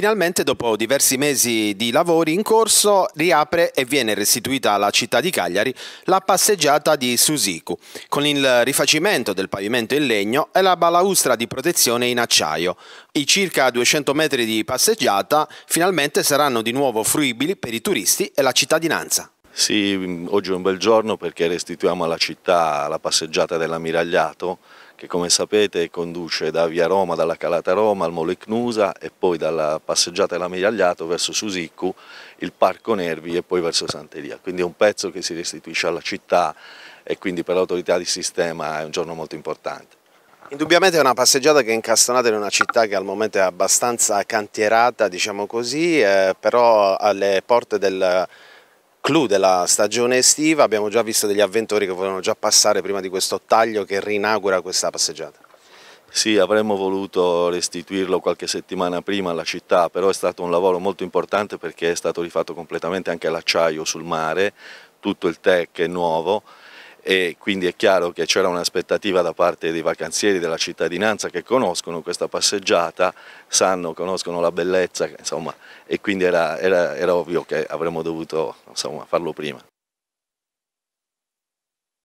finalmente dopo diversi mesi di lavori in corso riapre e viene restituita alla città di Cagliari la passeggiata di Susiku, con il rifacimento del pavimento in legno e la balaustra di protezione in acciaio. I circa 200 metri di passeggiata finalmente saranno di nuovo fruibili per i turisti e la cittadinanza. Sì, oggi è un bel giorno perché restituiamo alla città la passeggiata dell'ammiragliato che come sapete conduce da via Roma, dalla Calata Roma al Molo Icnusa e poi dalla passeggiata della Miragliato verso Susiccu, il Parco Nervi e poi verso Santeria. Quindi è un pezzo che si restituisce alla città e quindi per l'autorità di sistema è un giorno molto importante. Indubbiamente è una passeggiata che è incastonata in una città che al momento è abbastanza cantierata, diciamo così, eh, però alle porte del clou della stagione estiva, abbiamo già visto degli avventori che volevano già passare prima di questo taglio che rinaugura questa passeggiata. Sì, avremmo voluto restituirlo qualche settimana prima alla città, però è stato un lavoro molto importante perché è stato rifatto completamente anche l'acciaio sul mare, tutto il tech è nuovo e quindi è chiaro che c'era un'aspettativa da parte dei vacanzieri della cittadinanza che conoscono questa passeggiata, sanno, conoscono la bellezza insomma, e quindi era, era, era ovvio che avremmo dovuto insomma, farlo prima.